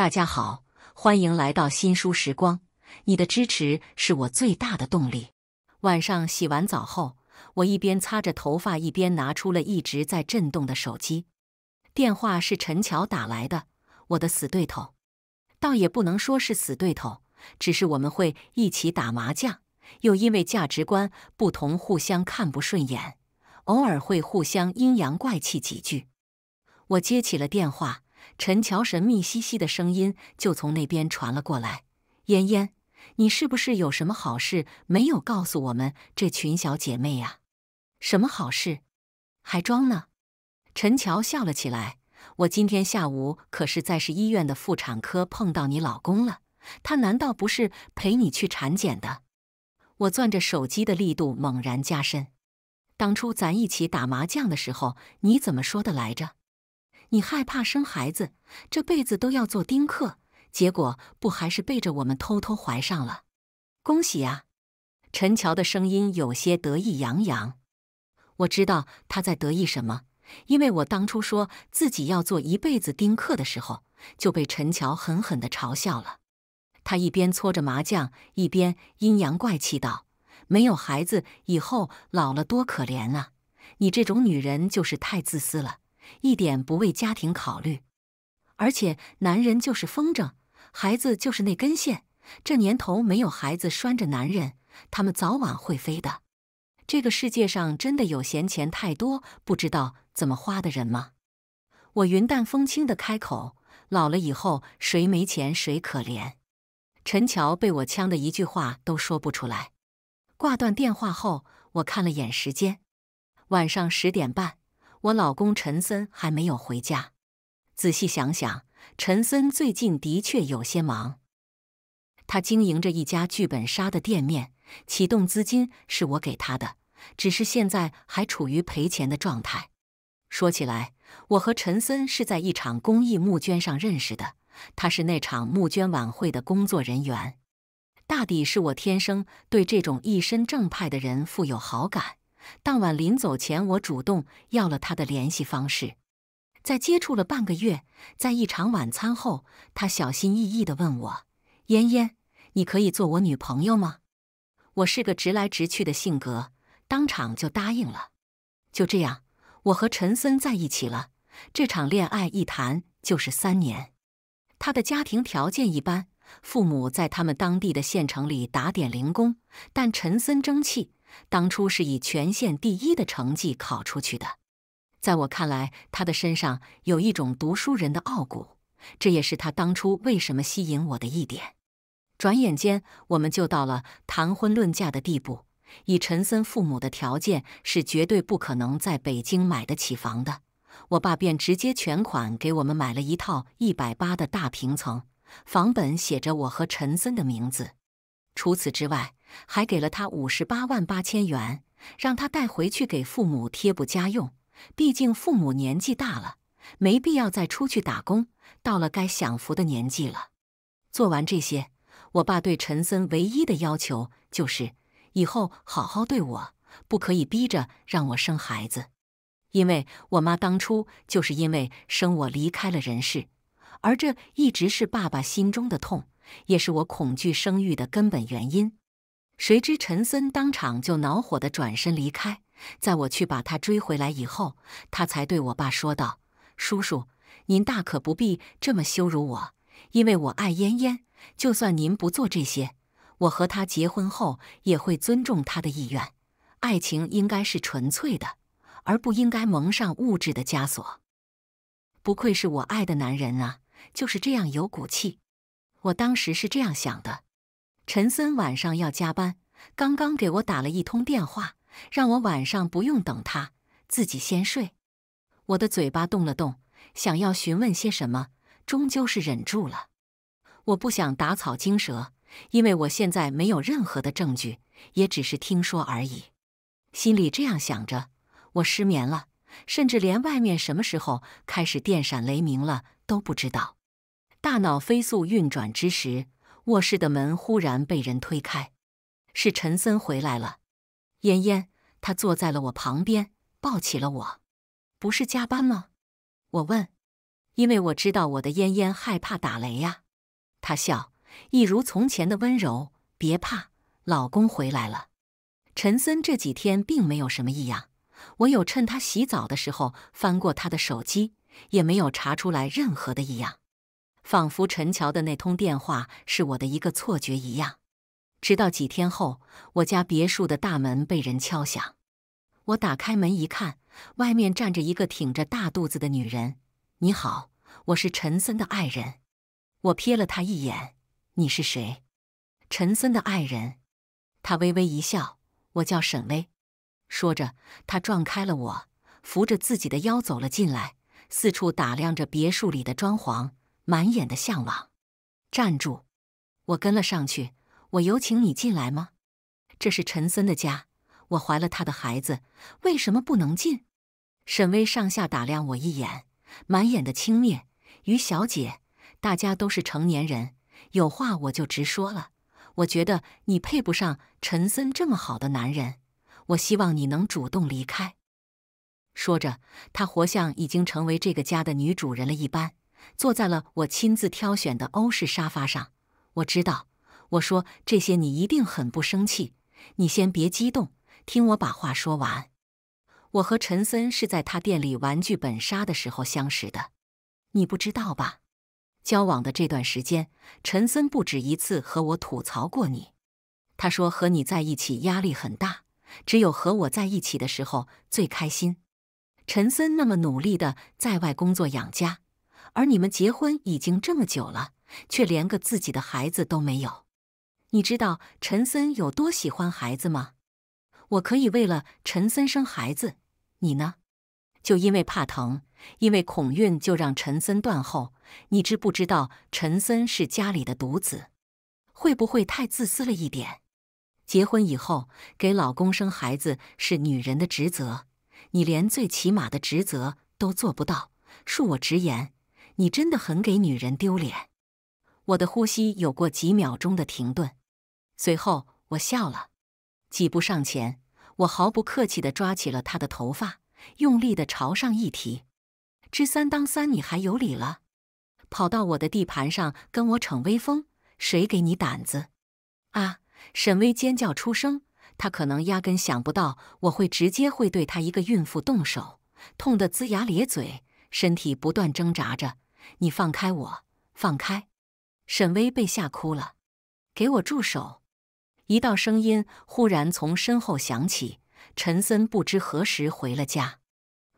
大家好，欢迎来到新书时光。你的支持是我最大的动力。晚上洗完澡后，我一边擦着头发，一边拿出了一直在震动的手机。电话是陈乔打来的，我的死对头，倒也不能说是死对头，只是我们会一起打麻将，又因为价值观不同，互相看不顺眼，偶尔会互相阴阳怪气几句。我接起了电话。陈乔神秘兮兮的声音就从那边传了过来：“嫣嫣，你是不是有什么好事没有告诉我们这群小姐妹呀？什么好事？还装呢？”陈乔笑了起来：“我今天下午可是在市医院的妇产科碰到你老公了，他难道不是陪你去产检的？”我攥着手机的力度猛然加深：“当初咱一起打麻将的时候，你怎么说的来着？”你害怕生孩子，这辈子都要做丁克，结果不还是背着我们偷偷怀上了？恭喜啊！陈乔的声音有些得意洋洋。我知道他在得意什么，因为我当初说自己要做一辈子丁克的时候，就被陈乔狠狠的嘲笑了。他一边搓着麻将，一边阴阳怪气道：“没有孩子，以后老了多可怜啊！你这种女人就是太自私了。”一点不为家庭考虑，而且男人就是风筝，孩子就是那根线。这年头没有孩子拴着男人，他们早晚会飞的。这个世界上真的有闲钱太多不知道怎么花的人吗？我云淡风轻的开口：“老了以后谁没钱谁可怜。”陈乔被我呛的一句话都说不出来。挂断电话后，我看了眼时间，晚上十点半。我老公陈森还没有回家。仔细想想，陈森最近的确有些忙。他经营着一家剧本杀的店面，启动资金是我给他的，只是现在还处于赔钱的状态。说起来，我和陈森是在一场公益募捐上认识的，他是那场募捐晚会的工作人员。大抵是我天生对这种一身正派的人富有好感。当晚临走前，我主动要了他的联系方式。在接触了半个月，在一场晚餐后，他小心翼翼地问我：“嫣嫣，你可以做我女朋友吗？”我是个直来直去的性格，当场就答应了。就这样，我和陈森在一起了。这场恋爱一谈就是三年。他的家庭条件一般，父母在他们当地的县城里打点零工，但陈森争气。当初是以全县第一的成绩考出去的，在我看来，他的身上有一种读书人的傲骨，这也是他当初为什么吸引我的一点。转眼间，我们就到了谈婚论嫁的地步。以陈森父母的条件，是绝对不可能在北京买得起房的。我爸便直接全款给我们买了一套一百八的大平层，房本写着我和陈森的名字。除此之外。还给了他五十八万八千元，让他带回去给父母贴补家用。毕竟父母年纪大了，没必要再出去打工，到了该享福的年纪了。做完这些，我爸对陈森唯一的要求就是以后好好对我，不可以逼着让我生孩子。因为我妈当初就是因为生我离开了人世，而这一直是爸爸心中的痛，也是我恐惧生育的根本原因。谁知陈森当场就恼火地转身离开。在我去把他追回来以后，他才对我爸说道：“叔叔，您大可不必这么羞辱我，因为我爱嫣嫣。就算您不做这些，我和他结婚后也会尊重他的意愿。爱情应该是纯粹的，而不应该蒙上物质的枷锁。”不愧是我爱的男人啊，就是这样有骨气。我当时是这样想的。陈森晚上要加班，刚刚给我打了一通电话，让我晚上不用等他，自己先睡。我的嘴巴动了动，想要询问些什么，终究是忍住了。我不想打草惊蛇，因为我现在没有任何的证据，也只是听说而已。心里这样想着，我失眠了，甚至连外面什么时候开始电闪雷鸣了都不知道。大脑飞速运转之时。卧室的门忽然被人推开，是陈森回来了。嫣嫣，他坐在了我旁边，抱起了我。不是加班吗？我问，因为我知道我的嫣嫣害怕打雷呀。他笑，一如从前的温柔。别怕，老公回来了。陈森这几天并没有什么异样，我有趁他洗澡的时候翻过他的手机，也没有查出来任何的异样。仿佛陈乔的那通电话是我的一个错觉一样，直到几天后，我家别墅的大门被人敲响。我打开门一看，外面站着一个挺着大肚子的女人。“你好，我是陈森的爱人。”我瞥了她一眼，“你是谁？”陈森的爱人。她微微一笑，“我叫沈薇。”说着，她撞开了我，扶着自己的腰走了进来，四处打量着别墅里的装潢。满眼的向往，站住！我跟了上去。我有请你进来吗？这是陈森的家，我怀了他的孩子，为什么不能进？沈巍上下打量我一眼，满眼的轻蔑。于小姐，大家都是成年人，有话我就直说了。我觉得你配不上陈森这么好的男人，我希望你能主动离开。说着，他活像已经成为这个家的女主人了一般。坐在了我亲自挑选的欧式沙发上，我知道，我说这些你一定很不生气，你先别激动，听我把话说完。我和陈森是在他店里玩剧本杀的时候相识的，你不知道吧？交往的这段时间，陈森不止一次和我吐槽过你，他说和你在一起压力很大，只有和我在一起的时候最开心。陈森那么努力的在外工作养家。而你们结婚已经这么久了，却连个自己的孩子都没有。你知道陈森有多喜欢孩子吗？我可以为了陈森生孩子，你呢？就因为怕疼，因为恐孕，就让陈森断后。你知不知道陈森是家里的独子？会不会太自私了一点？结婚以后给老公生孩子是女人的职责，你连最起码的职责都做不到。恕我直言。你真的很给女人丢脸！我的呼吸有过几秒钟的停顿，随后我笑了，几步上前，我毫不客气地抓起了她的头发，用力地朝上一提。知三当三，你还有理了？跑到我的地盘上跟我逞威风，谁给你胆子？啊！沈巍尖叫出声，她可能压根想不到我会直接会对她一个孕妇动手，痛得龇牙咧嘴，身体不断挣扎着。你放开我！放开！沈巍被吓哭了，给我住手！一道声音忽然从身后响起。陈森不知何时回了家。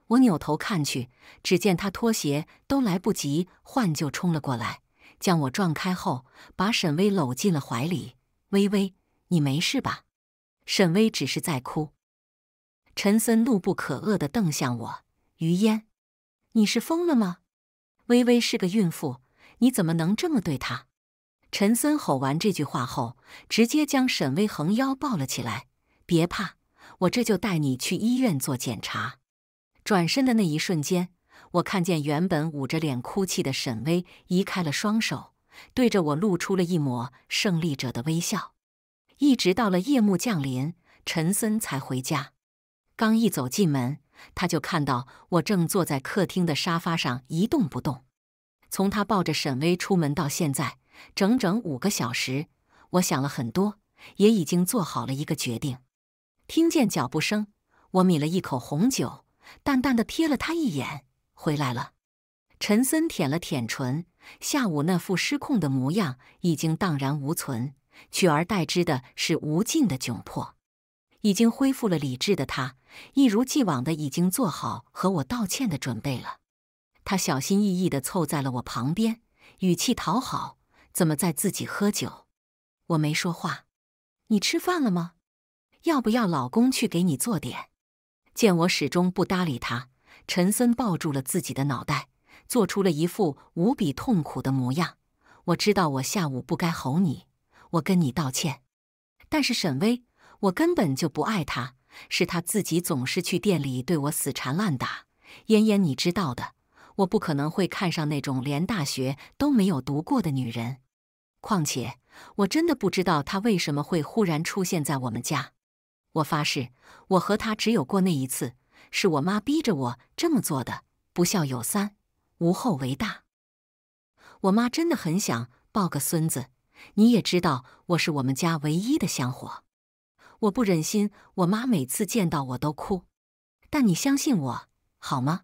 我扭头看去，只见他脱鞋都来不及换，就冲了过来，将我撞开后，把沈巍搂进了怀里。微微，你没事吧？沈巍只是在哭。陈森怒不可遏地瞪向我：“于嫣，你是疯了吗？”微微是个孕妇，你怎么能这么对她？陈森吼完这句话后，直接将沈巍横腰抱了起来。别怕，我这就带你去医院做检查。转身的那一瞬间，我看见原本捂着脸哭泣的沈巍移开了双手，对着我露出了一抹胜利者的微笑。一直到了夜幕降临，陈森才回家。刚一走进门。他就看到我正坐在客厅的沙发上一动不动。从他抱着沈薇出门到现在，整整五个小时。我想了很多，也已经做好了一个决定。听见脚步声，我抿了一口红酒，淡淡的瞥了他一眼。回来了。陈森舔了舔唇，下午那副失控的模样已经荡然无存，取而代之的是无尽的窘迫。已经恢复了理智的他，一如既往的已经做好和我道歉的准备了。他小心翼翼地凑在了我旁边，语气讨好：“怎么在自己喝酒？”我没说话。你吃饭了吗？要不要老公去给你做点？见我始终不搭理他，陈森抱住了自己的脑袋，做出了一副无比痛苦的模样。我知道我下午不该吼你，我跟你道歉。但是沈薇……我根本就不爱他，是他自己总是去店里对我死缠烂打。嫣嫣，你知道的，我不可能会看上那种连大学都没有读过的女人。况且，我真的不知道他为什么会忽然出现在我们家。我发誓，我和他只有过那一次，是我妈逼着我这么做的。不孝有三，无后为大。我妈真的很想抱个孙子，你也知道，我是我们家唯一的香火。我不忍心，我妈每次见到我都哭。但你相信我好吗？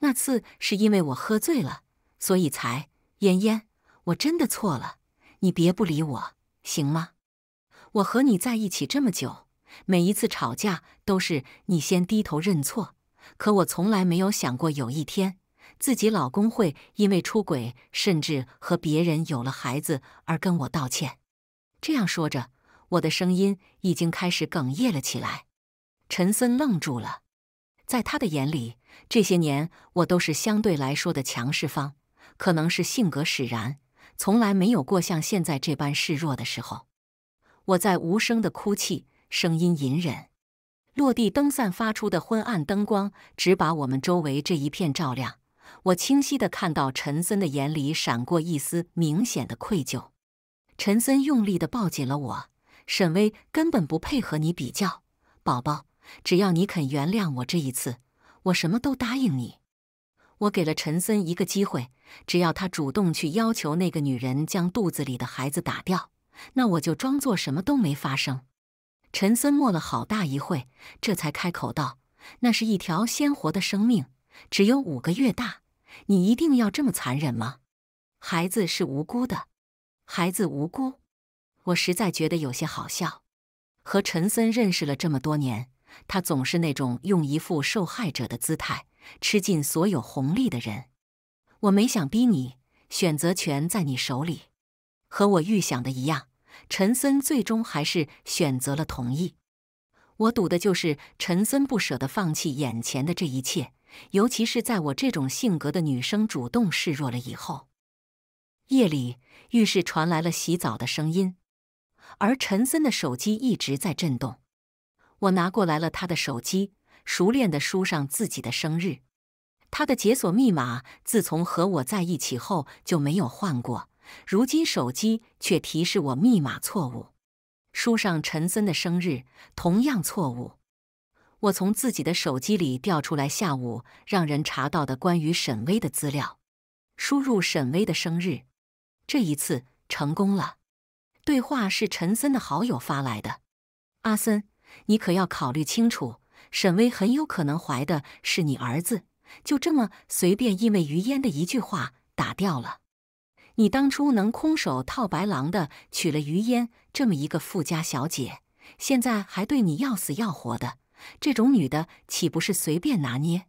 那次是因为我喝醉了，所以才……妍妍，我真的错了，你别不理我，行吗？我和你在一起这么久，每一次吵架都是你先低头认错，可我从来没有想过有一天自己老公会因为出轨，甚至和别人有了孩子而跟我道歉。这样说着。我的声音已经开始哽咽了起来，陈森愣住了，在他的眼里，这些年我都是相对来说的强势方，可能是性格使然，从来没有过像现在这般示弱的时候。我在无声的哭泣，声音隐忍。落地灯散发出的昏暗灯光只把我们周围这一片照亮，我清晰的看到陈森的眼里闪过一丝明显的愧疚。陈森用力的抱紧了我。沈巍根本不配和你比较，宝宝。只要你肯原谅我这一次，我什么都答应你。我给了陈森一个机会，只要他主动去要求那个女人将肚子里的孩子打掉，那我就装作什么都没发生。陈森默了好大一会，这才开口道：“那是一条鲜活的生命，只有五个月大。你一定要这么残忍吗？孩子是无辜的，孩子无辜。”我实在觉得有些好笑，和陈森认识了这么多年，他总是那种用一副受害者的姿态吃尽所有红利的人。我没想逼你，选择权在你手里。和我预想的一样，陈森最终还是选择了同意。我赌的就是陈森不舍得放弃眼前的这一切，尤其是在我这种性格的女生主动示弱了以后。夜里，浴室传来了洗澡的声音。而陈森的手机一直在震动，我拿过来了他的手机，熟练地输上自己的生日。他的解锁密码自从和我在一起后就没有换过，如今手机却提示我密码错误。输上陈森的生日，同样错误。我从自己的手机里调出来下午让人查到的关于沈巍的资料，输入沈巍的生日，这一次成功了。对话是陈森的好友发来的。阿森，你可要考虑清楚，沈巍很有可能怀的是你儿子，就这么随便因为于烟的一句话打掉了。你当初能空手套白狼的娶了于烟这么一个富家小姐，现在还对你要死要活的，这种女的岂不是随便拿捏？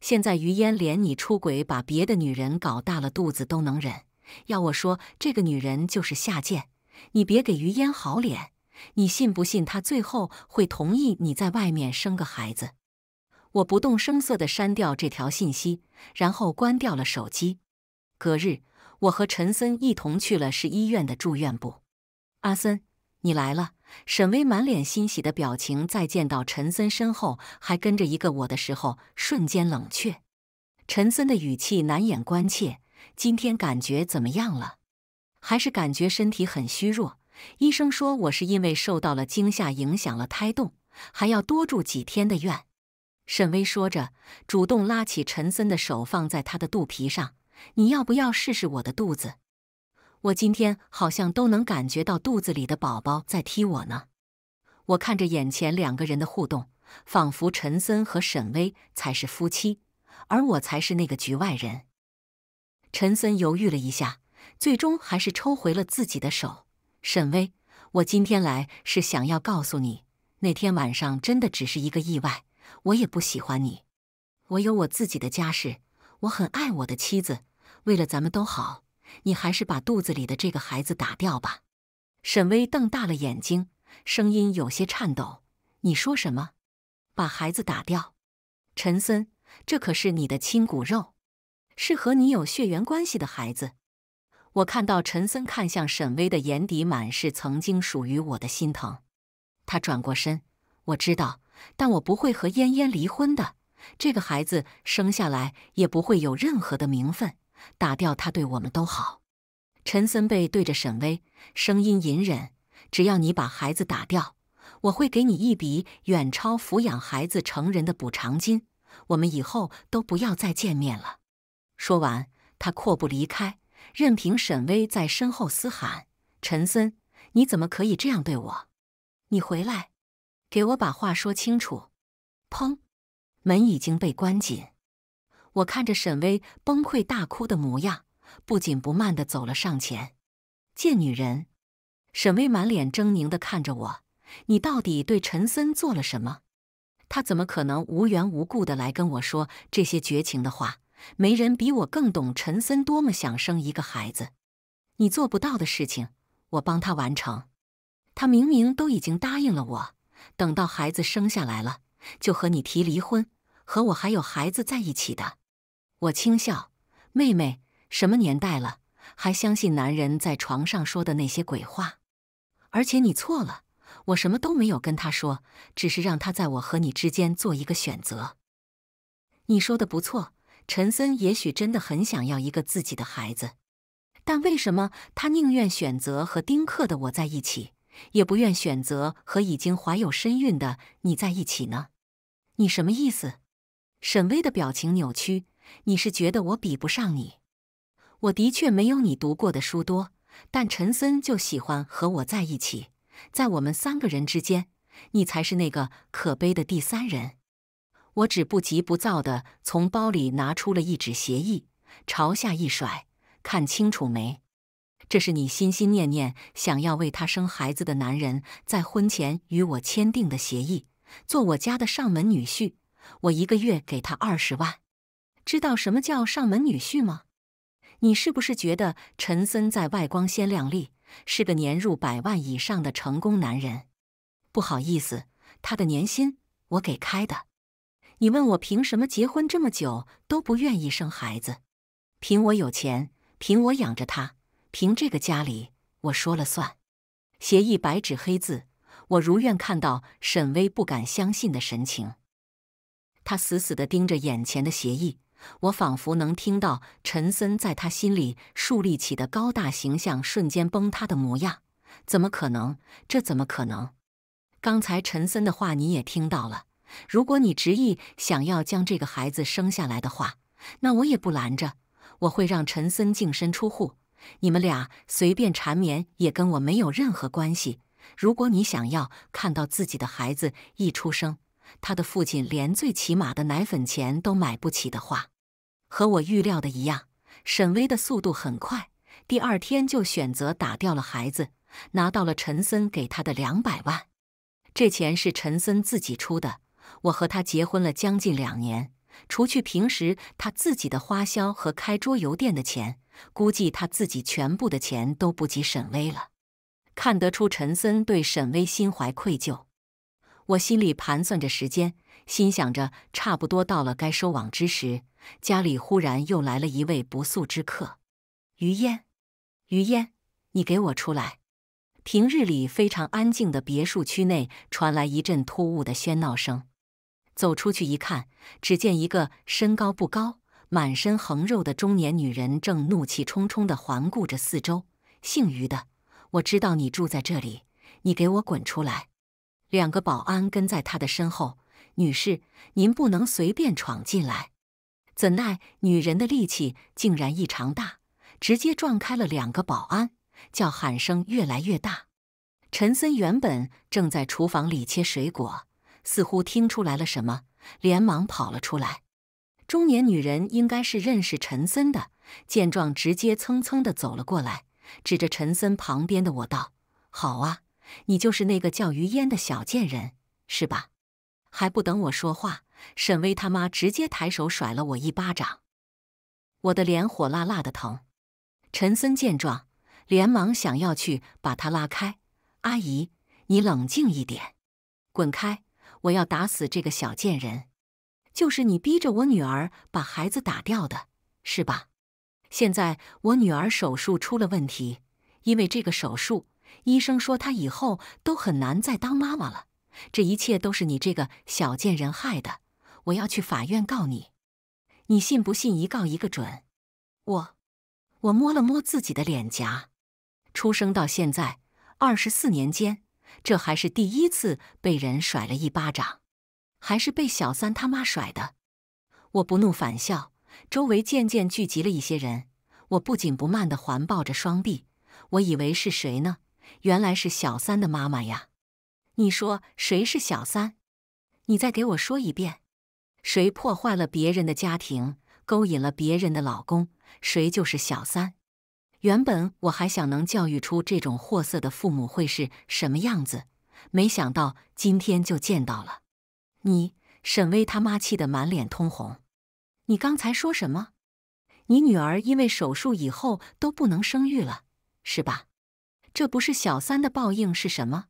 现在于烟连你出轨把别的女人搞大了肚子都能忍，要我说这个女人就是下贱。你别给于烟好脸，你信不信他最后会同意你在外面生个孩子？我不动声色地删掉这条信息，然后关掉了手机。隔日，我和陈森一同去了市医院的住院部。阿森，你来了。沈巍满脸欣喜的表情，在见到陈森身后还跟着一个我的时候，瞬间冷却。陈森的语气难掩关切：“今天感觉怎么样了？”还是感觉身体很虚弱，医生说我是因为受到了惊吓，影响了胎动，还要多住几天的院。沈巍说着，主动拉起陈森的手，放在他的肚皮上：“你要不要试试我的肚子？我今天好像都能感觉到肚子里的宝宝在踢我呢。”我看着眼前两个人的互动，仿佛陈森和沈巍才是夫妻，而我才是那个局外人。陈森犹豫了一下。最终还是抽回了自己的手。沈巍，我今天来是想要告诉你，那天晚上真的只是一个意外。我也不喜欢你，我有我自己的家事，我很爱我的妻子。为了咱们都好，你还是把肚子里的这个孩子打掉吧。沈巍瞪大了眼睛，声音有些颤抖：“你说什么？把孩子打掉？陈森，这可是你的亲骨肉，是和你有血缘关系的孩子。”我看到陈森看向沈巍的眼底满是曾经属于我的心疼。他转过身，我知道，但我不会和嫣嫣离婚的。这个孩子生下来也不会有任何的名分，打掉他对我们都好。陈森背对着沈巍，声音隐忍：“只要你把孩子打掉，我会给你一笔远超抚养孩子成人的补偿金。我们以后都不要再见面了。”说完，他阔步离开。任凭沈薇在身后嘶喊：“陈森，你怎么可以这样对我？你回来，给我把话说清楚！”砰，门已经被关紧。我看着沈薇崩溃大哭的模样，不紧不慢的走了上前。贱女人！沈巍满脸狰狞的看着我：“你到底对陈森做了什么？他怎么可能无缘无故的来跟我说这些绝情的话？”没人比我更懂陈森多么想生一个孩子。你做不到的事情，我帮他完成。他明明都已经答应了我，等到孩子生下来了，就和你提离婚，和我还有孩子在一起的。我轻笑：“妹妹，什么年代了，还相信男人在床上说的那些鬼话？而且你错了，我什么都没有跟他说，只是让他在我和你之间做一个选择。”你说的不错。陈森也许真的很想要一个自己的孩子，但为什么他宁愿选择和丁克的我在一起，也不愿选择和已经怀有身孕的你在一起呢？你什么意思？沈巍的表情扭曲。你是觉得我比不上你？我的确没有你读过的书多，但陈森就喜欢和我在一起，在我们三个人之间，你才是那个可悲的第三人。我只不急不躁地从包里拿出了一纸协议，朝下一甩，看清楚没？这是你心心念念想要为他生孩子的男人在婚前与我签订的协议，做我家的上门女婿，我一个月给他二十万。知道什么叫上门女婿吗？你是不是觉得陈森在外光鲜亮丽，是个年入百万以上的成功男人？不好意思，他的年薪我给开的。你问我凭什么结婚这么久都不愿意生孩子？凭我有钱，凭我养着他，凭这个家里我说了算。协议白纸黑字，我如愿看到沈巍不敢相信的神情。他死死地盯着眼前的协议，我仿佛能听到陈森在他心里树立起的高大形象瞬间崩塌的模样。怎么可能？这怎么可能？刚才陈森的话你也听到了。如果你执意想要将这个孩子生下来的话，那我也不拦着，我会让陈森净身出户，你们俩随便缠绵也跟我没有任何关系。如果你想要看到自己的孩子一出生，他的父亲连最起码的奶粉钱都买不起的话，和我预料的一样，沈巍的速度很快，第二天就选择打掉了孩子，拿到了陈森给他的两百万，这钱是陈森自己出的。我和他结婚了将近两年，除去平时他自己的花销和开桌游店的钱，估计他自己全部的钱都不及沈威了。看得出陈森对沈威心怀愧疚。我心里盘算着时间，心想着差不多到了该收网之时，家里忽然又来了一位不速之客。于烟，于烟，你给我出来！平日里非常安静的别墅区内传来一阵突兀的喧闹声。走出去一看，只见一个身高不高、满身横肉的中年女人正怒气冲冲地环顾着四周。姓余的，我知道你住在这里，你给我滚出来！两个保安跟在他的身后。女士，您不能随便闯进来。怎奈女人的力气竟然异常大，直接撞开了两个保安，叫喊声越来越大。陈森原本正在厨房里切水果。似乎听出来了什么，连忙跑了出来。中年女人应该是认识陈森的，见状直接蹭蹭的走了过来，指着陈森旁边的我道：“好啊，你就是那个叫于烟的小贱人，是吧？”还不等我说话，沈巍他妈直接抬手甩了我一巴掌，我的脸火辣辣的疼。陈森见状，连忙想要去把他拉开：“阿姨，你冷静一点，滚开！”我要打死这个小贱人！就是你逼着我女儿把孩子打掉的，是吧？现在我女儿手术出了问题，因为这个手术，医生说她以后都很难再当妈妈了。这一切都是你这个小贱人害的！我要去法院告你，你信不信？一告一个准！我，我摸了摸自己的脸颊，出生到现在二十四年间。这还是第一次被人甩了一巴掌，还是被小三他妈甩的。我不怒反笑，周围渐渐聚集了一些人。我不紧不慢的环抱着双臂，我以为是谁呢？原来是小三的妈妈呀！你说谁是小三？你再给我说一遍，谁破坏了别人的家庭，勾引了别人的老公，谁就是小三。原本我还想能教育出这种货色的父母会是什么样子，没想到今天就见到了。你，沈巍他妈气得满脸通红。你刚才说什么？你女儿因为手术以后都不能生育了，是吧？这不是小三的报应是什么？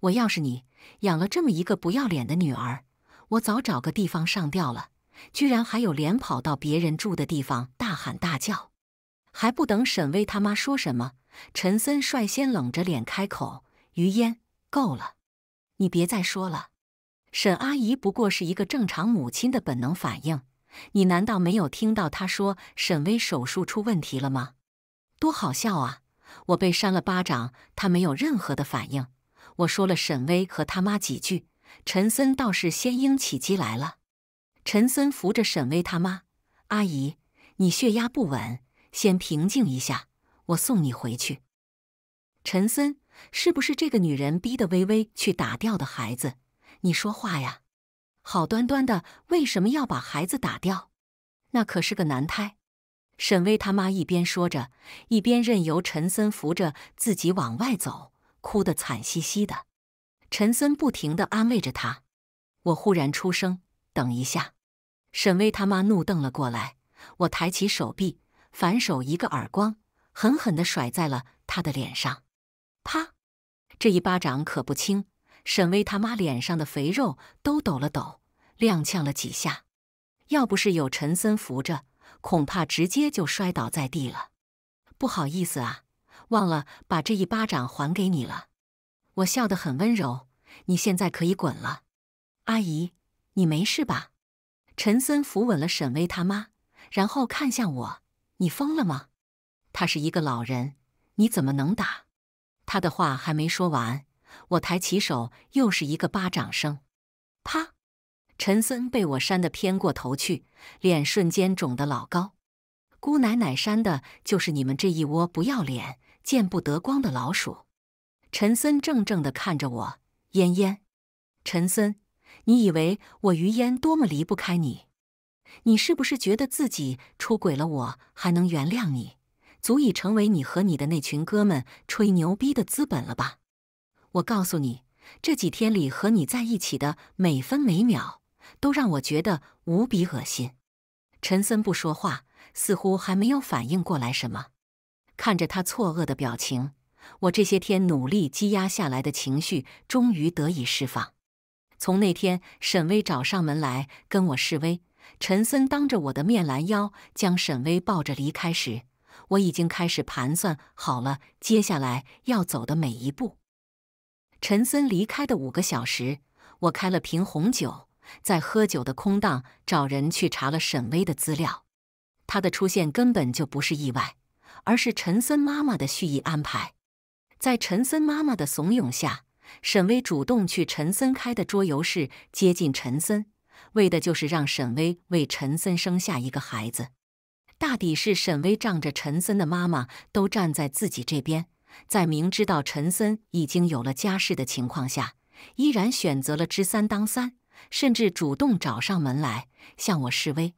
我要是你养了这么一个不要脸的女儿，我早找个地方上吊了。居然还有脸跑到别人住的地方大喊大叫。还不等沈巍他妈说什么，陈森率先冷着脸开口：“于嫣，够了，你别再说了。沈阿姨不过是一个正常母亲的本能反应，你难道没有听到她说沈巍手术出问题了吗？多好笑啊！我被扇了巴掌，她没有任何的反应。我说了沈巍和他妈几句，陈森倒是先应起机来了。陈森扶着沈巍他妈，阿姨，你血压不稳。”先平静一下，我送你回去。陈森，是不是这个女人逼得微微去打掉的孩子？你说话呀！好端端的，为什么要把孩子打掉？那可是个男胎。沈巍他妈一边说着，一边任由陈森扶着自己往外走，哭得惨兮兮的。陈森不停的安慰着他。我忽然出声：“等一下！”沈巍他妈怒瞪了过来，我抬起手臂。反手一个耳光，狠狠地甩在了他的脸上，啪！这一巴掌可不轻，沈巍他妈脸上的肥肉都抖了抖，踉跄了几下，要不是有陈森扶着，恐怕直接就摔倒在地了。不好意思啊，忘了把这一巴掌还给你了。我笑得很温柔，你现在可以滚了。阿姨，你没事吧？陈森扶稳了沈巍他妈，然后看向我。你疯了吗？他是一个老人，你怎么能打？他的话还没说完，我抬起手，又是一个巴掌声，啪！陈森被我扇得偏过头去，脸瞬间肿得老高。姑奶奶扇的就是你们这一窝不要脸、见不得光的老鼠！陈森怔怔地看着我，嫣嫣，陈森，你以为我于烟多么离不开你？你是不是觉得自己出轨了？我还能原谅你，足以成为你和你的那群哥们吹牛逼的资本了吧？我告诉你，这几天里和你在一起的每分每秒，都让我觉得无比恶心。陈森不说话，似乎还没有反应过来什么。看着他错愕的表情，我这些天努力积压下来的情绪终于得以释放。从那天沈巍找上门来跟我示威。陈森当着我的面拦腰将沈巍抱着离开时，我已经开始盘算好了接下来要走的每一步。陈森离开的五个小时，我开了瓶红酒，在喝酒的空档找人去查了沈巍的资料。他的出现根本就不是意外，而是陈森妈妈的蓄意安排。在陈森妈妈的怂恿下，沈巍主动去陈森开的桌游室接近陈森。为的就是让沈巍为陈森生下一个孩子。大抵是沈巍仗着陈森的妈妈都站在自己这边，在明知道陈森已经有了家室的情况下，依然选择了知三当三，甚至主动找上门来向我示威。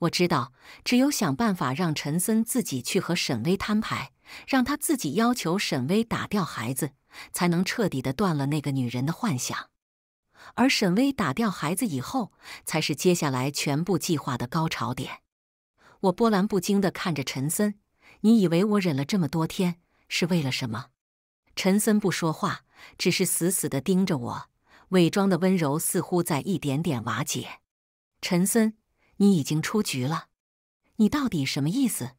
我知道，只有想办法让陈森自己去和沈巍摊牌，让他自己要求沈巍打掉孩子，才能彻底的断了那个女人的幻想。而沈巍打掉孩子以后，才是接下来全部计划的高潮点。我波澜不惊的看着陈森，你以为我忍了这么多天是为了什么？陈森不说话，只是死死的盯着我，伪装的温柔似乎在一点点瓦解。陈森，你已经出局了，你到底什么意思？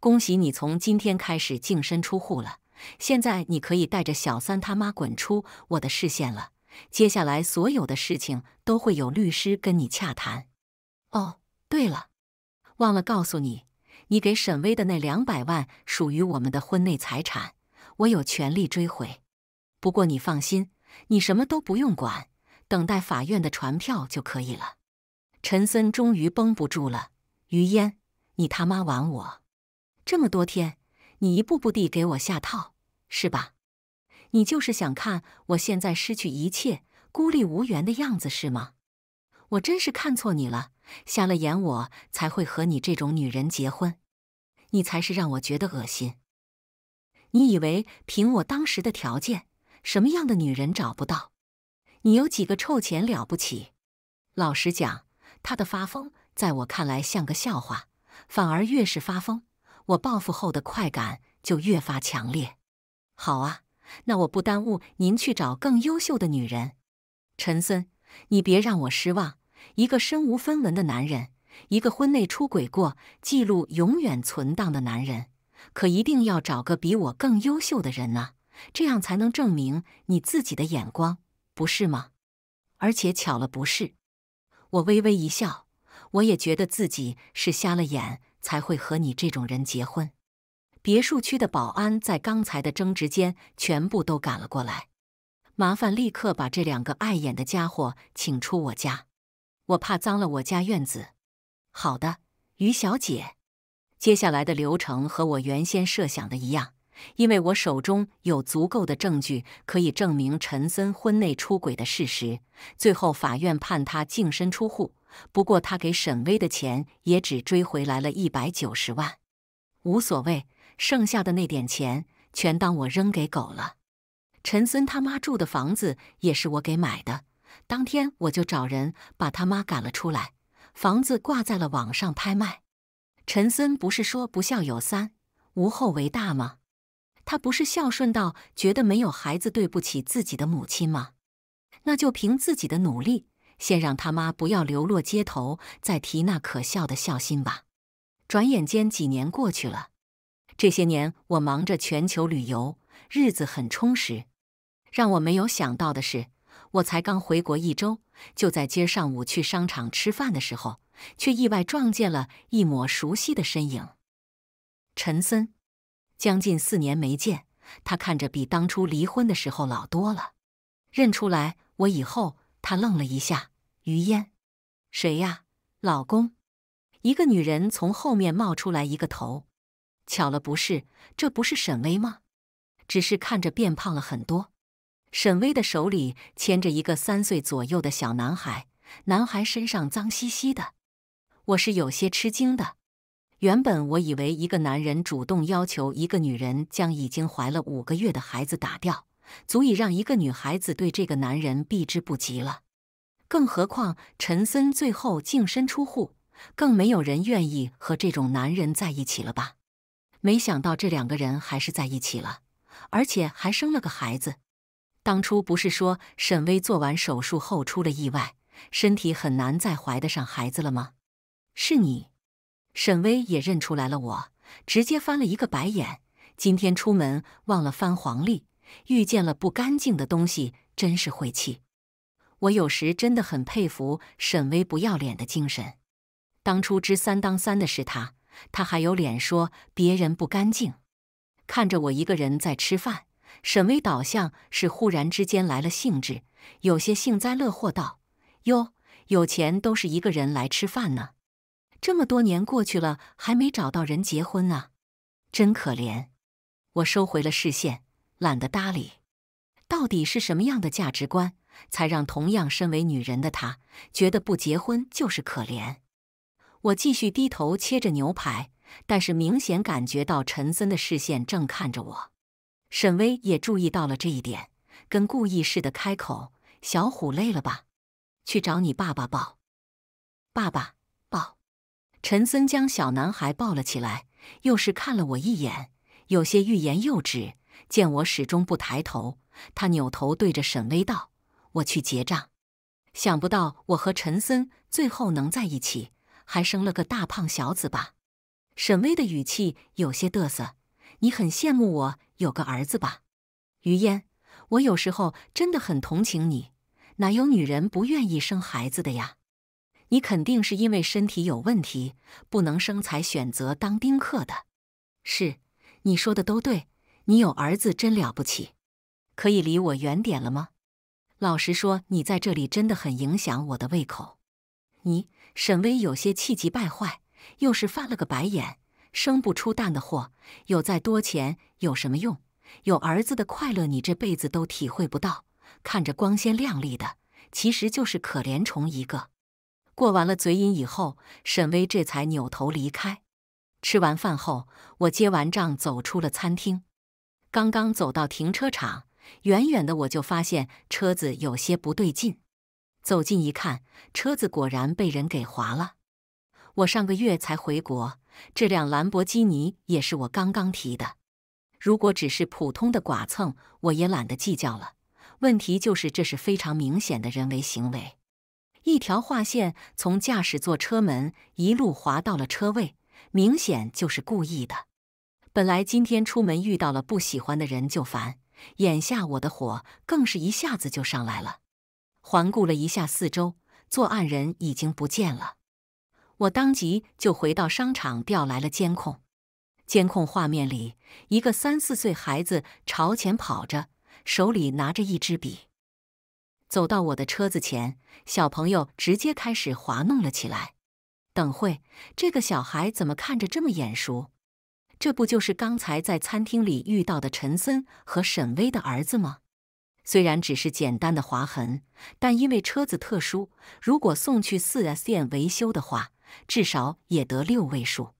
恭喜你，从今天开始净身出户了。现在你可以带着小三他妈滚出我的视线了。接下来所有的事情都会有律师跟你洽谈。哦，对了，忘了告诉你，你给沈巍的那两百万属于我们的婚内财产，我有权利追回。不过你放心，你什么都不用管，等待法院的传票就可以了。陈森终于绷不住了：“于烟，你他妈玩我！这么多天，你一步步地给我下套，是吧？”你就是想看我现在失去一切、孤立无援的样子是吗？我真是看错你了，瞎了眼，我才会和你这种女人结婚。你才是让我觉得恶心。你以为凭我当时的条件，什么样的女人找不到？你有几个臭钱了不起？老实讲，他的发疯在我看来像个笑话，反而越是发疯，我报复后的快感就越发强烈。好啊。那我不耽误您去找更优秀的女人，陈森，你别让我失望。一个身无分文的男人，一个婚内出轨过、记录永远存档的男人，可一定要找个比我更优秀的人啊！这样才能证明你自己的眼光，不是吗？而且巧了，不是？我微微一笑，我也觉得自己是瞎了眼，才会和你这种人结婚。别墅区的保安在刚才的争执间全部都赶了过来。麻烦立刻把这两个碍眼的家伙请出我家，我怕脏了我家院子。好的，于小姐。接下来的流程和我原先设想的一样，因为我手中有足够的证据可以证明陈森婚内出轨的事实。最后，法院判他净身出户。不过，他给沈巍的钱也只追回来了一百九十万，无所谓。剩下的那点钱，全当我扔给狗了。陈森他妈住的房子也是我给买的，当天我就找人把他妈赶了出来，房子挂在了网上拍卖。陈森不是说不孝有三，无后为大吗？他不是孝顺到觉得没有孩子对不起自己的母亲吗？那就凭自己的努力，先让他妈不要流落街头，再提那可笑的孝心吧。转眼间几年过去了。这些年我忙着全球旅游，日子很充实。让我没有想到的是，我才刚回国一周，就在今上午去商场吃饭的时候，却意外撞见了一抹熟悉的身影——陈森。将近四年没见，他看着比当初离婚的时候老多了。认出来我以后，他愣了一下：“于烟，谁呀，老公？”一个女人从后面冒出来一个头。巧了，不是，这不是沈巍吗？只是看着变胖了很多。沈巍的手里牵着一个三岁左右的小男孩，男孩身上脏兮兮的。我是有些吃惊的。原本我以为一个男人主动要求一个女人将已经怀了五个月的孩子打掉，足以让一个女孩子对这个男人避之不及了。更何况陈森最后净身出户，更没有人愿意和这种男人在一起了吧？没想到这两个人还是在一起了，而且还生了个孩子。当初不是说沈巍做完手术后出了意外，身体很难再怀得上孩子了吗？是你，沈巍也认出来了我，直接翻了一个白眼。今天出门忘了翻黄历，遇见了不干净的东西，真是晦气。我有时真的很佩服沈巍不要脸的精神，当初知三当三的是他。他还有脸说别人不干净？看着我一个人在吃饭，沈巍倒像是忽然之间来了兴致，有些幸灾乐祸道：“哟，有钱都是一个人来吃饭呢，这么多年过去了，还没找到人结婚啊，真可怜。”我收回了视线，懒得搭理。到底是什么样的价值观，才让同样身为女人的她，觉得不结婚就是可怜？我继续低头切着牛排，但是明显感觉到陈森的视线正看着我。沈巍也注意到了这一点，跟故意似的开口：“小虎累了吧？去找你爸爸抱。”“爸爸抱。”陈森将小男孩抱了起来，又是看了我一眼，有些欲言又止。见我始终不抬头，他扭头对着沈巍道：“我去结账。”想不到我和陈森最后能在一起。还生了个大胖小子吧，沈巍的语气有些嘚瑟。你很羡慕我有个儿子吧，于烟？我有时候真的很同情你，哪有女人不愿意生孩子的呀？你肯定是因为身体有问题不能生，才选择当丁克的。是，你说的都对。你有儿子真了不起，可以离我远点了吗？老实说，你在这里真的很影响我的胃口。你。沈巍有些气急败坏，又是翻了个白眼。生不出蛋的货，有再多钱有什么用？有儿子的快乐，你这辈子都体会不到。看着光鲜亮丽的，其实就是可怜虫一个。过完了嘴瘾以后，沈巍这才扭头离开。吃完饭后，我结完账走出了餐厅。刚刚走到停车场，远远的我就发现车子有些不对劲。走近一看，车子果然被人给划了。我上个月才回国，这辆兰博基尼也是我刚刚提的。如果只是普通的剐蹭，我也懒得计较了。问题就是这是非常明显的人为行为，一条划线从驾驶座车门一路划到了车位，明显就是故意的。本来今天出门遇到了不喜欢的人就烦，眼下我的火更是一下子就上来了。环顾了一下四周，作案人已经不见了。我当即就回到商场调来了监控。监控画面里，一个三四岁孩子朝前跑着，手里拿着一支笔，走到我的车子前，小朋友直接开始滑弄了起来。等会，这个小孩怎么看着这么眼熟？这不就是刚才在餐厅里遇到的陈森和沈威的儿子吗？虽然只是简单的划痕，但因为车子特殊，如果送去四 S 店维修的话，至少也得六位数。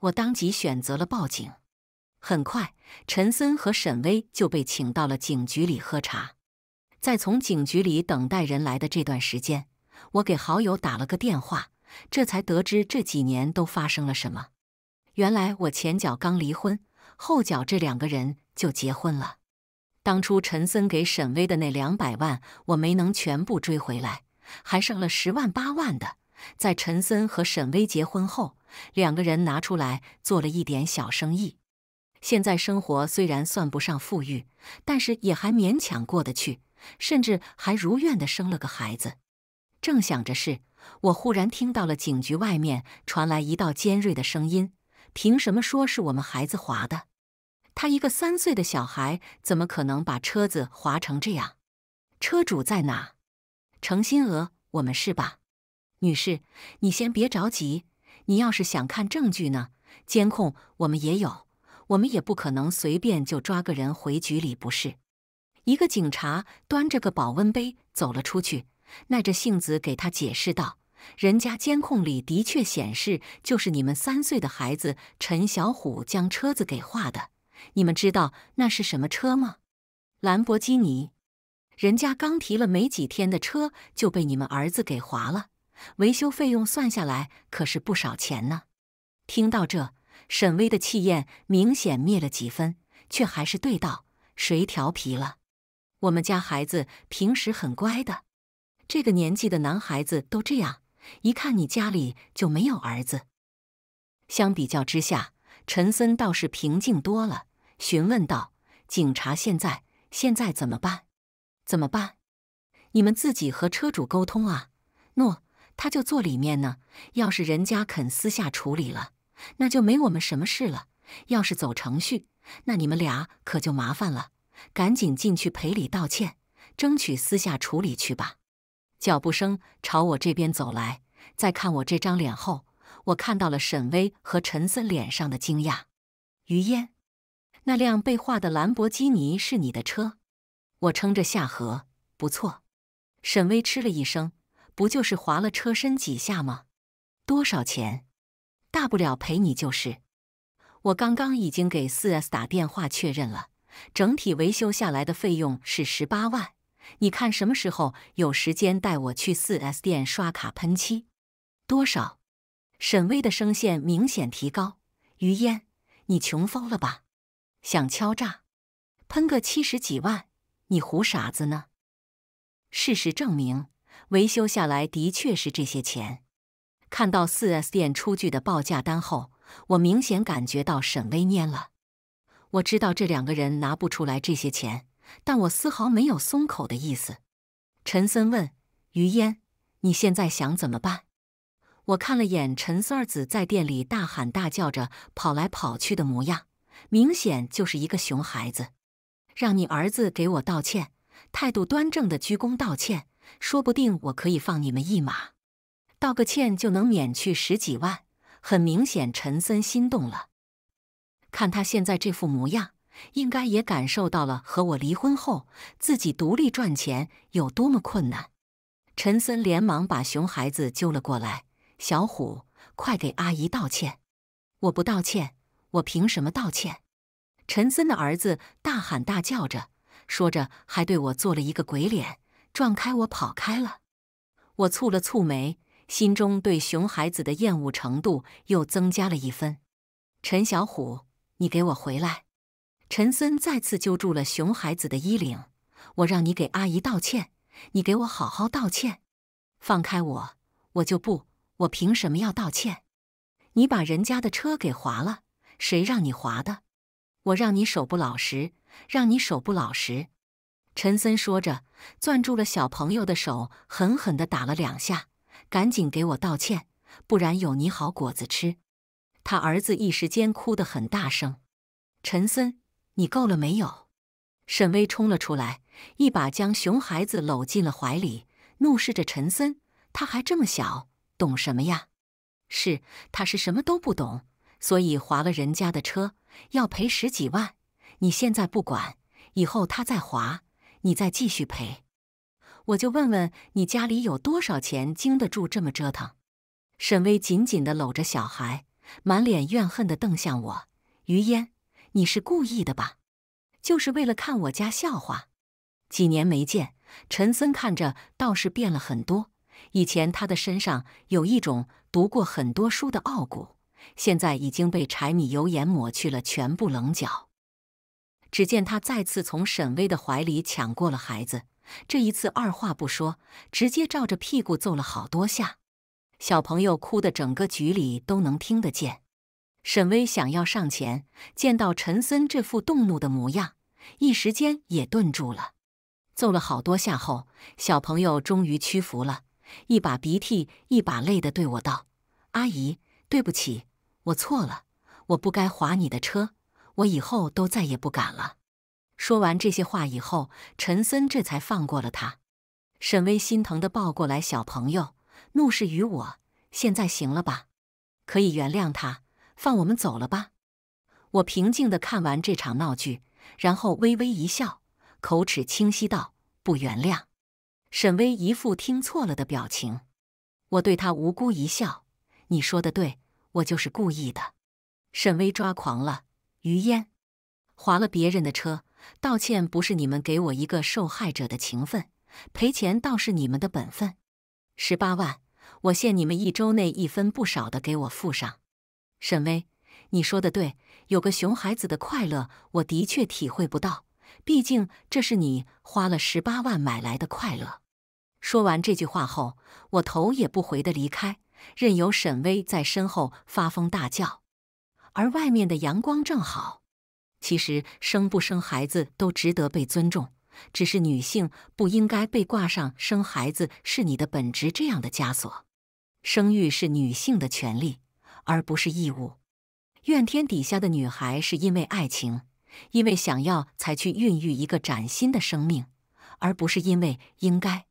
我当即选择了报警。很快，陈森和沈巍就被请到了警局里喝茶。在从警局里等待人来的这段时间，我给好友打了个电话，这才得知这几年都发生了什么。原来我前脚刚离婚，后脚这两个人就结婚了。当初陈森给沈巍的那两百万，我没能全部追回来，还剩了十万八万的。在陈森和沈巍结婚后，两个人拿出来做了一点小生意。现在生活虽然算不上富裕，但是也还勉强过得去，甚至还如愿的生了个孩子。正想着事，我忽然听到了警局外面传来一道尖锐的声音：“凭什么说是我们孩子划的？”他一个三岁的小孩，怎么可能把车子划成这样？车主在哪？程新娥，我们是吧？女士，你先别着急。你要是想看证据呢，监控我们也有。我们也不可能随便就抓个人回局里，不是？一个警察端着个保温杯走了出去，耐着性子给他解释道：“人家监控里的确显示，就是你们三岁的孩子陈小虎将车子给划的。”你们知道那是什么车吗？兰博基尼，人家刚提了没几天的车就被你们儿子给划了，维修费用算下来可是不少钱呢。听到这，沈巍的气焰明显灭了几分，却还是对道：“谁调皮了？我们家孩子平时很乖的，这个年纪的男孩子都这样。一看你家里就没有儿子。”相比较之下，陈森倒是平静多了。询问道：“警察，现在现在怎么办？怎么办？你们自己和车主沟通啊！诺，他就坐里面呢。要是人家肯私下处理了，那就没我们什么事了。要是走程序，那你们俩可就麻烦了。赶紧进去赔礼道歉，争取私下处理去吧。”脚步声朝我这边走来，在看我这张脸后，我看到了沈巍和陈森脸上的惊讶。于烟。那辆被画的兰博基尼是你的车，我撑着下颌，不错。沈巍吃了一声，不就是划了车身几下吗？多少钱？大不了赔你就是。我刚刚已经给四 S 打电话确认了，整体维修下来的费用是十八万。你看什么时候有时间带我去四 S 店刷卡喷漆？多少？沈巍的声线明显提高。于烟，你穷疯了吧？想敲诈，喷个七十几万？你胡傻子呢？事实证明，维修下来的确是这些钱。看到四 S 店出具的报价单后，我明显感觉到沈巍蔫了。我知道这两个人拿不出来这些钱，但我丝毫没有松口的意思。陈森问于烟：“你现在想怎么办？”我看了眼陈三儿子在店里大喊大叫着跑来跑去的模样。明显就是一个熊孩子，让你儿子给我道歉，态度端正的鞠躬道歉，说不定我可以放你们一马，道个歉就能免去十几万。很明显，陈森心动了，看他现在这副模样，应该也感受到了和我离婚后自己独立赚钱有多么困难。陈森连忙把熊孩子揪了过来：“小虎，快给阿姨道歉！我不道歉。”我凭什么道歉？陈森的儿子大喊大叫着，说着还对我做了一个鬼脸，撞开我跑开了。我蹙了蹙眉，心中对熊孩子的厌恶程度又增加了一分。陈小虎，你给我回来！陈森再次揪住了熊孩子的衣领，我让你给阿姨道歉，你给我好好道歉。放开我，我就不……我凭什么要道歉？你把人家的车给划了！谁让你划的？我让你手不老实，让你手不老实。陈森说着，攥住了小朋友的手，狠狠地打了两下。赶紧给我道歉，不然有你好果子吃。他儿子一时间哭得很大声。陈森，你够了没有？沈巍冲了出来，一把将熊孩子搂进了怀里，怒视着陈森。他还这么小，懂什么呀？是他是什么都不懂。所以划了人家的车要赔十几万，你现在不管，以后他再划你再继续赔，我就问问你家里有多少钱经得住这么折腾。沈巍紧紧地搂着小孩，满脸怨恨地瞪向我：“于烟，你是故意的吧？就是为了看我家笑话？”几年没见，陈森看着倒是变了很多。以前他的身上有一种读过很多书的傲骨。现在已经被柴米油盐抹去了全部棱角。只见他再次从沈巍的怀里抢过了孩子，这一次二话不说，直接照着屁股揍了好多下。小朋友哭得整个局里都能听得见。沈巍想要上前，见到陈森这副动怒的模样，一时间也顿住了。揍了好多下后，小朋友终于屈服了，一把鼻涕一把泪的对我道：“阿姨，对不起。”我错了，我不该划你的车，我以后都再也不敢了。说完这些话以后，陈森这才放过了他。沈巍心疼地抱过来小朋友，怒视于我：“现在行了吧？可以原谅他，放我们走了吧？”我平静地看完这场闹剧，然后微微一笑，口齿清晰道：“不原谅。”沈巍一副听错了的表情，我对他无辜一笑：“你说的对。”我就是故意的，沈巍抓狂了。于嫣，划了别人的车，道歉不是你们给我一个受害者的情分，赔钱倒是你们的本分。十八万，我限你们一周内一分不少的给我付上。沈巍，你说的对，有个熊孩子的快乐，我的确体会不到，毕竟这是你花了十八万买来的快乐。说完这句话后，我头也不回的离开。任由沈巍在身后发疯大叫，而外面的阳光正好。其实生不生孩子都值得被尊重，只是女性不应该被挂上“生孩子是你的本职”这样的枷锁。生育是女性的权利，而不是义务。怨天底下的女孩是因为爱情，因为想要才去孕育一个崭新的生命，而不是因为应该。